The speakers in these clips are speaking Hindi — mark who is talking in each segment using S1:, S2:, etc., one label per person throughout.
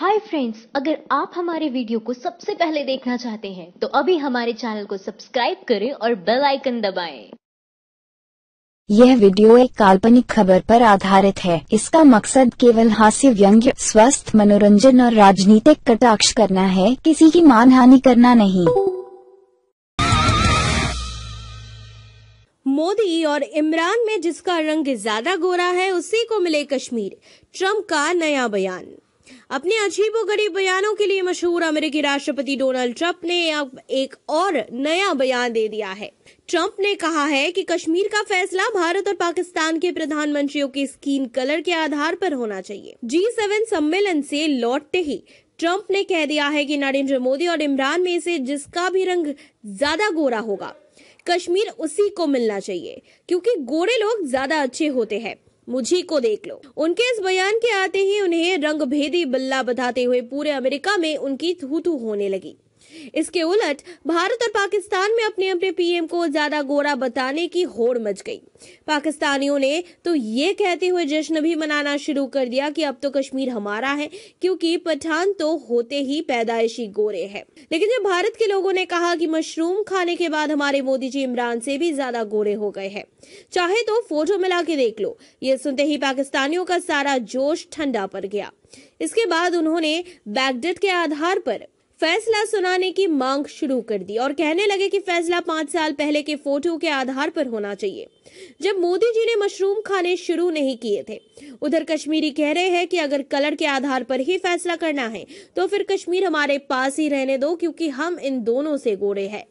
S1: हाय फ्रेंड्स अगर आप हमारे वीडियो को सबसे पहले देखना चाहते हैं तो अभी हमारे चैनल को सब्सक्राइब करें और बेल आइकन दबाएं।
S2: यह वीडियो एक काल्पनिक खबर पर आधारित है इसका मकसद केवल हास्य व्यंग्य स्वस्थ मनोरंजन और राजनीतिक कटाक्ष करना है किसी की मानहानि करना नहीं
S3: मोदी और इमरान में जिसका रंग ज्यादा गोरा है उसी को मिले कश्मीर ट्रंप का नया बयान अपने अजीबोगरीब बयानों के लिए मशहूर अमेरिकी राष्ट्रपति डोनाल्ड ट्रंप ने अब एक और नया बयान दे दिया है ट्रंप ने कहा है कि कश्मीर का फैसला भारत और पाकिस्तान के प्रधानमंत्रियों के स्किन कलर के आधार पर होना चाहिए जी सेवन सम्मेलन से लौटते ही ट्रंप ने कह दिया है कि नरेंद्र मोदी और इमरान में से जिसका भी रंग ज्यादा गोरा होगा कश्मीर उसी को मिलना चाहिए क्योंकि गोरे लोग ज्यादा अच्छे होते हैं मुझी को देख लो उनके इस बयान के आते ही उन्हें रंग भेदी बल्ला बताते हुए पूरे अमेरिका में उनकी थू होने लगी इसके उलट भारत और पाकिस्तान में अपने अपने पीएम को ज्यादा गोरा बताने की होड़ मच गई पाकिस्तानियों ने तो ये कहते हुए जश्न भी मनाना शुरू कर दिया कि अब तो कश्मीर हमारा है क्योंकि पठान तो होते ही पैदाइशी गोरे हैं लेकिन जब भारत के लोगों ने कहा कि मशरूम खाने के बाद हमारे मोदी जी इमरान से भी ज्यादा गोरे हो गए हैं चाहे तो फोटो मिला के देख लो ये सुनते ही पाकिस्तानियों का सारा जोश ठंडा पड़ गया इसके बाद उन्होंने बैगडेट के आधार पर फैसला सुनाने की मांग शुरू कर दी और कहने लगे कि फैसला पांच साल पहले के फोटो के आधार पर होना चाहिए जब मोदी जी ने मशरूम खाने शुरू नहीं किए थे उधर कश्मीरी कह रहे हैं कि अगर कलर के आधार पर ही फैसला करना है तो फिर कश्मीर हमारे पास ही रहने दो क्योंकि हम इन दोनों से गोरे हैं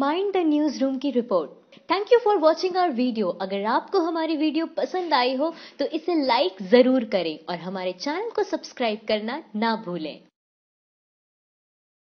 S1: माइंड द न्यूज रूम की report thank you for watching our video अगर आपको हमारी वीडियो पसंद आई हो तो इसे लाइक जरूर करें और हमारे चैनल को सब्सक्राइब करना ना भूलें